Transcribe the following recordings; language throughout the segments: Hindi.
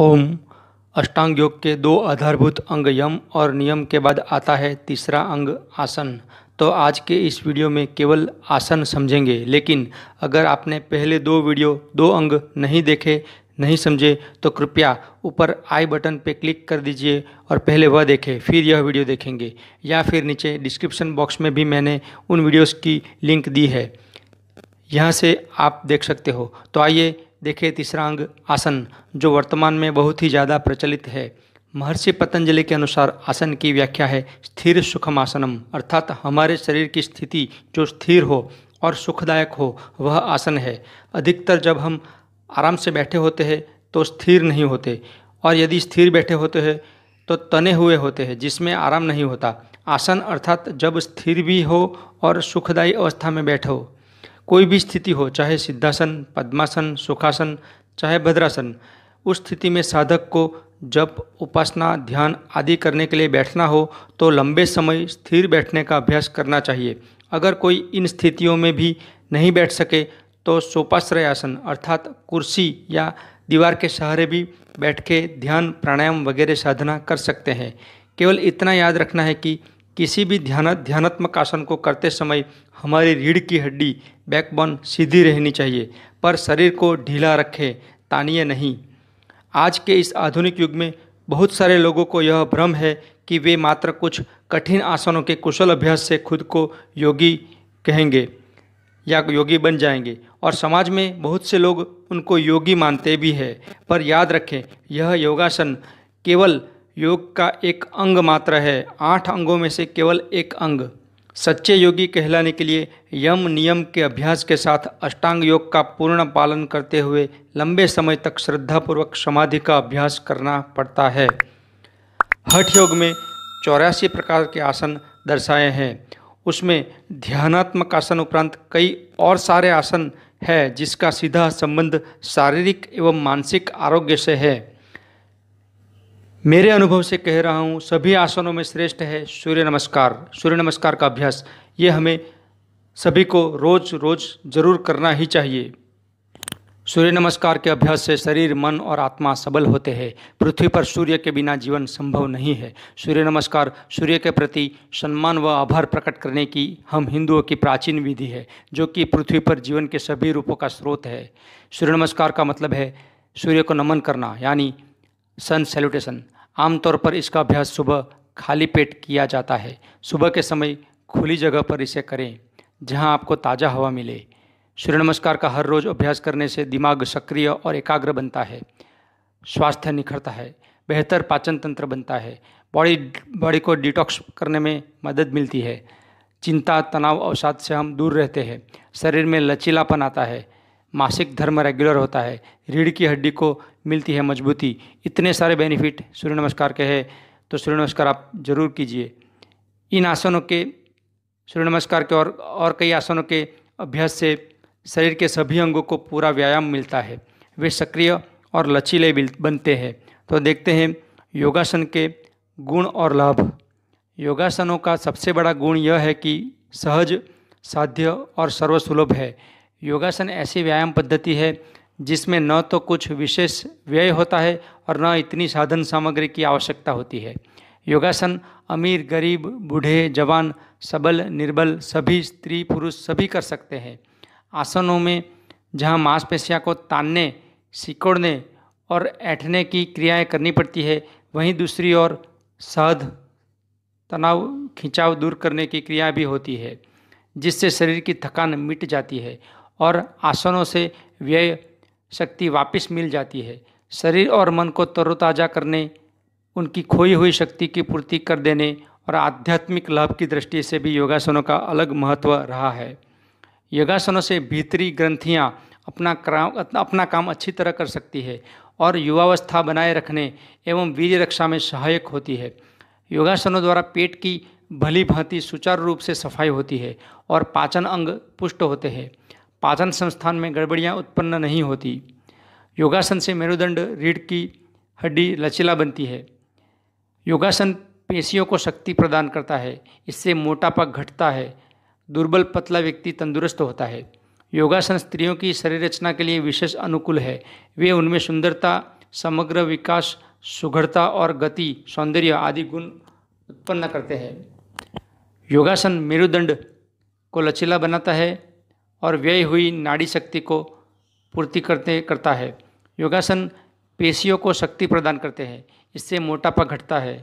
ओम अष्टांग योग के दो आधारभूत अंग यम और नियम के बाद आता है तीसरा अंग आसन तो आज के इस वीडियो में केवल आसन समझेंगे लेकिन अगर आपने पहले दो वीडियो दो अंग नहीं देखे नहीं समझे तो कृपया ऊपर आई बटन पर क्लिक कर दीजिए और पहले वह देखें फिर यह वीडियो देखेंगे या फिर नीचे डिस्क्रिप्शन बॉक्स में भी मैंने उन वीडियोस की लिंक दी है यहाँ से आप देख सकते हो तो आइए देखे तीसरांग आसन जो वर्तमान में बहुत ही ज़्यादा प्रचलित है महर्षि पतंजलि के अनुसार आसन की व्याख्या है स्थिर सुखम आसनम अर्थात हमारे शरीर की स्थिति जो स्थिर हो और सुखदायक हो वह आसन है अधिकतर जब हम आराम से बैठे होते हैं तो स्थिर नहीं होते और यदि स्थिर बैठे होते हैं तो तने हुए होते हैं जिसमें आराम नहीं होता आसन अर्थात जब स्थिर भी हो और सुखदायी अवस्था में बैठो कोई भी स्थिति हो चाहे सिद्धासन पद्मासन सुखासन चाहे भद्रासन उस स्थिति में साधक को जब उपासना ध्यान आदि करने के लिए बैठना हो तो लंबे समय स्थिर बैठने का अभ्यास करना चाहिए अगर कोई इन स्थितियों में भी नहीं बैठ सके तो सोपाश्रय आसन अर्थात कुर्सी या दीवार के सहारे भी बैठ के ध्यान प्राणायाम वगैरह साधना कर सकते हैं केवल इतना याद रखना है कि किसी भी ध्यान ध्यानात्मक आसन को करते समय हमारी रीढ़ की हड्डी बैकबोन सीधी रहनी चाहिए पर शरीर को ढीला रखें तानिए नहीं आज के इस आधुनिक युग में बहुत सारे लोगों को यह भ्रम है कि वे मात्र कुछ कठिन आसनों के कुशल अभ्यास से खुद को योगी कहेंगे या योगी बन जाएंगे और समाज में बहुत से लोग उनको योगी मानते भी हैं पर याद रखें यह योगासन केवल योग का एक अंग मात्र है आठ अंगों में से केवल एक अंग सच्चे योगी कहलाने के लिए यम नियम के अभ्यास के साथ अष्टांग योग का पूर्ण पालन करते हुए लंबे समय तक श्रद्धापूर्वक समाधि का अभ्यास करना पड़ता है हठ योग में चौरासी प्रकार के आसन दर्शाए हैं उसमें ध्यानात्मक आसन उपरांत कई और सारे आसन है जिसका सीधा संबंध शारीरिक एवं मानसिक आरोग्य से है मेरे अनुभव से कह रहा हूँ सभी आसनों में श्रेष्ठ है सूर्य नमस्कार सूर्य नमस्कार का अभ्यास ये हमें सभी को रोज रोज जरूर करना ही चाहिए सूर्य नमस्कार के अभ्यास से शरीर मन और आत्मा सबल होते हैं पृथ्वी पर सूर्य के बिना जीवन संभव नहीं है सूर्य नमस्कार सूर्य के प्रति सम्मान व आभार प्रकट करने की हम हिंदुओं की प्राचीन विधि है जो कि पृथ्वी पर जीवन के सभी रूपों का स्रोत है सूर्य नमस्कार का मतलब है सूर्य को नमन करना यानी सन सैल्यूटेशन आमतौर पर इसका अभ्यास सुबह खाली पेट किया जाता है सुबह के समय खुली जगह पर इसे करें जहां आपको ताज़ा हवा मिले सूर्य नमस्कार का हर रोज़ अभ्यास करने से दिमाग सक्रिय और एकाग्र बनता है स्वास्थ्य निखरता है बेहतर पाचन तंत्र बनता है बॉडी बॉडी को डिटॉक्स करने में मदद मिलती है चिंता तनाव अवसाद से हम दूर रहते हैं शरीर में लचीलापन आता है मासिक धर्म रेगुलर होता है रीढ़ की हड्डी को मिलती है मजबूती इतने सारे बेनिफिट सूर्य नमस्कार के है तो सूर्य नमस्कार आप जरूर कीजिए इन आसनों के सूर्य नमस्कार के और और कई आसनों के अभ्यास से शरीर के सभी अंगों को पूरा व्यायाम मिलता है वे सक्रिय और लचीले बनते हैं तो देखते हैं योगासन के गुण और लाभ योगासनों का सबसे बड़ा गुण यह है कि सहज साध्य और सर्वसुलभ है योगासन ऐसी व्यायाम पद्धति है जिसमें न तो कुछ विशेष व्यय होता है और न इतनी साधन सामग्री की आवश्यकता होती है योगासन अमीर गरीब बूढ़े जवान सबल निर्बल सभी स्त्री पुरुष सभी कर सकते हैं आसनों में जहाँ मांसपेशियाँ को तानने सिकोड़ने और ऐठने की क्रियाएं करनी पड़ती है वहीं दूसरी ओर सहद तनाव खिंचाव दूर करने की क्रिया भी होती है जिससे शरीर की थकान मिट जाती है और आसनों से व्यय शक्ति वापस मिल जाती है शरीर और मन को तरोताज़ा करने उनकी खोई हुई शक्ति की पूर्ति कर देने और आध्यात्मिक लाभ की दृष्टि से भी योगासनों का अलग महत्व रहा है योगासनों से भीतरी ग्रंथियाँ अपना काम अपना काम अच्छी तरह कर सकती है और युवावस्था बनाए रखने एवं वीर रक्षा में सहायक होती है योगासनों द्वारा पेट की भली भांति सुचारू रूप से सफाई होती है और पाचन अंग पुष्ट होते हैं पाचन संस्थान में गड़बड़ियाँ उत्पन्न नहीं होती योगासन से मेरुदंड रीढ़ की हड्डी लचीला बनती है योगासन पेशियों को शक्ति प्रदान करता है इससे मोटापा घटता है दुर्बल पतला व्यक्ति तंदुरुस्त होता है योगासन स्त्रियों की शरीर रचना के लिए विशेष अनुकूल है वे उनमें सुंदरता समग्र विकास सुघड़ता और गति सौंदर्य आदि गुण उत्पन्न करते हैं योगासन मेरुदंड को लचीला बनाता है और व्यय हुई नाड़ी शक्ति को पूर्ति करते करता है योगासन पेशियों को शक्ति प्रदान करते हैं इससे मोटापा घटता है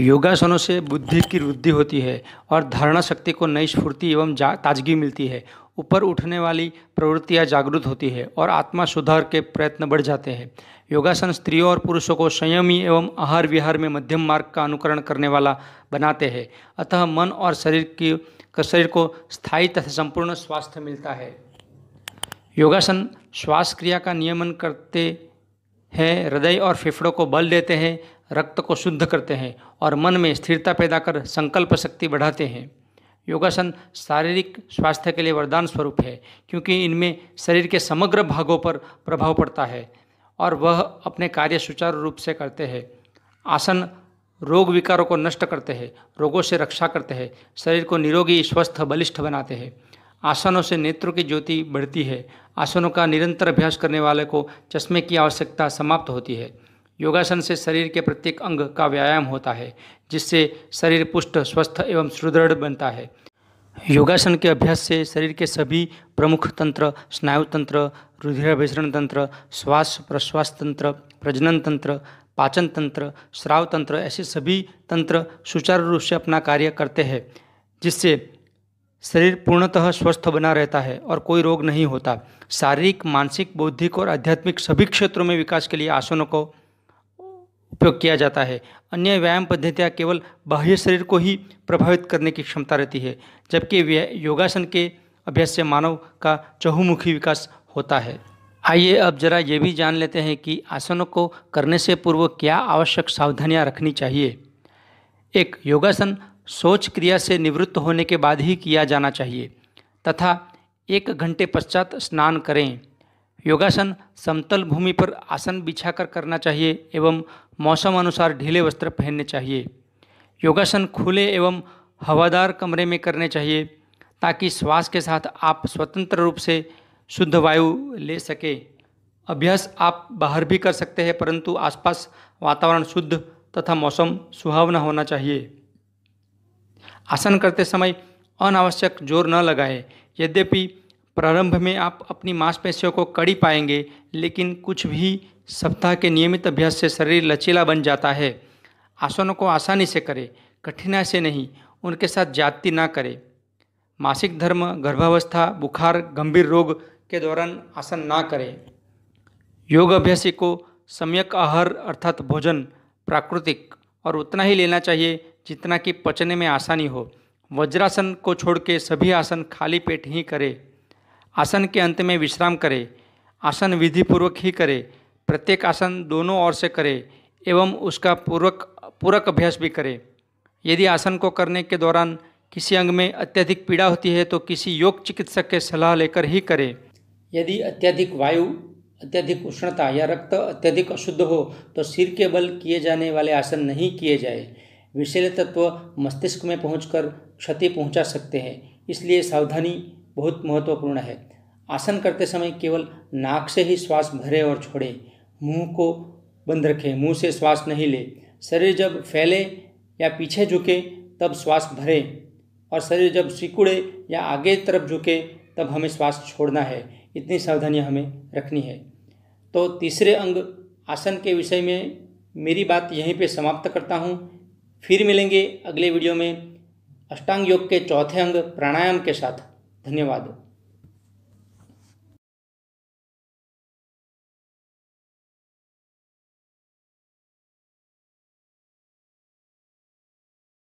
योगासनों से बुद्धि की वृद्धि होती है और धारणा शक्ति को नई स्फूर्ति एवं ताजगी मिलती है ऊपर उठने वाली प्रवृत्तियाँ जागृत होती है और आत्मा सुधार के प्रयत्न बढ़ जाते हैं योगासन स्त्रियों और पुरुषों को संयमी एवं आहार विहार में मध्यम मार्ग का अनुकरण करने वाला बनाते हैं अतः मन और शरीर की शरीर को स्थायी तथा संपूर्ण स्वास्थ्य मिलता है योगासन श्वास क्रिया का नियमन करते हैं हृदय और फेफड़ों को बल देते हैं रक्त को शुद्ध करते हैं और मन में स्थिरता पैदा कर संकल्प शक्ति बढ़ाते हैं योगासन शारीरिक स्वास्थ्य के लिए वरदान स्वरूप है क्योंकि इनमें शरीर के समग्र भागों पर प्रभाव पड़ता है और वह अपने कार्य सुचारू रूप से करते हैं आसन रोग विकारों को नष्ट करते हैं रोगों से रक्षा करते हैं शरीर को निरोगी स्वस्थ बलिष्ठ बनाते हैं आसनों से नेत्रों की ज्योति बढ़ती है आसनों का निरंतर अभ्यास करने वाले को चश्मे की आवश्यकता समाप्त होती है योगासन से शरीर के प्रत्येक अंग का व्यायाम होता है जिससे शरीर पुष्ट स्वस्थ एवं सुदृढ़ बनता है योगासन के अभ्यास से शरीर के सभी प्रमुख तंत्र स्नायु तंत्र रुधिराभिसरण तंत्र श्वास प्रश्वास तंत्र प्रजनन तंत्र पाचन तंत्र श्राव तंत्र ऐसे सभी तंत्र सुचारू रूप से अपना कार्य करते हैं जिससे शरीर पूर्णतः स्वस्थ बना रहता है और कोई रोग नहीं होता शारीरिक मानसिक बौद्धिक और आध्यात्मिक सभी क्षेत्रों में विकास के लिए आसनों को उपयोग किया जाता है अन्य व्यायाम पद्धतियाँ केवल बाह्य शरीर को ही प्रभावित करने की क्षमता रहती है जबकि योगासन के अभ्यास से मानव का चहुमुखी विकास होता है आइए अब जरा ये भी जान लेते हैं कि आसनों को करने से पूर्व क्या आवश्यक सावधानियाँ रखनी चाहिए एक योगासन सोच क्रिया से निवृत्त होने के बाद ही किया जाना चाहिए तथा एक घंटे पश्चात स्नान करें योगासन समतल भूमि पर आसन बिछाकर करना चाहिए एवं मौसम अनुसार ढीले वस्त्र पहनने चाहिए योगासन खुले एवं हवादार कमरे में करने चाहिए ताकि श्वास के साथ आप स्वतंत्र रूप से शुद्ध वायु ले सके अभ्यास आप बाहर भी कर सकते हैं परंतु आसपास वातावरण शुद्ध तथा मौसम सुहावना होना चाहिए आसन करते समय अनावश्यक जोर न लगाएं यद्यपि प्रारंभ में आप अपनी मांसपेशियों को कड़ी पाएंगे लेकिन कुछ भी सप्ताह के नियमित अभ्यास से शरीर लचीला बन जाता है आसनों को आसानी से करें कठिनाई से नहीं उनके साथ जाति ना करें मासिक धर्म गर्भावस्था बुखार गंभीर रोग के दौरान आसन ना करें योग अभ्यासी को सम्यक आहार अर्थात भोजन प्राकृतिक और उतना ही लेना चाहिए जितना कि पचने में आसानी हो वज्रासन को छोड़ के सभी आसन खाली पेट ही करें आसन के अंत में विश्राम करें आसन विधिपूर्वक ही करें प्रत्येक आसन दोनों ओर से करें एवं उसका पूर्वक पूरक अभ्यास भी करें यदि आसन को करने के दौरान किसी अंग में अत्यधिक पीड़ा होती है तो किसी योग चिकित्सक के सलाह लेकर ही करें यदि अत्यधिक वायु अत्यधिक उष्णता या रक्त अत्यधिक अशुद्ध हो तो सिर के बल किए जाने वाले आसन नहीं किए जाए विषैले तत्व मस्तिष्क में पहुंचकर क्षति पहुंचा सकते हैं इसलिए सावधानी बहुत महत्वपूर्ण है आसन करते समय केवल नाक से ही श्वास भरे और छोड़े मुंह को बंद रखें मुंह से श्वास नहीं ले शरीर जब फैले या पीछे झुके तब श्वास भरे और शरीर जब सिकुड़े या आगे तरफ झुके तब हमें श्वास छोड़ना है इतनी सावधानियाँ हमें रखनी है तो तीसरे अंग आसन के विषय में मेरी बात यहीं पे समाप्त करता हूँ फिर मिलेंगे अगले वीडियो में अष्टांग योग के चौथे अंग प्राणायाम के साथ धन्यवाद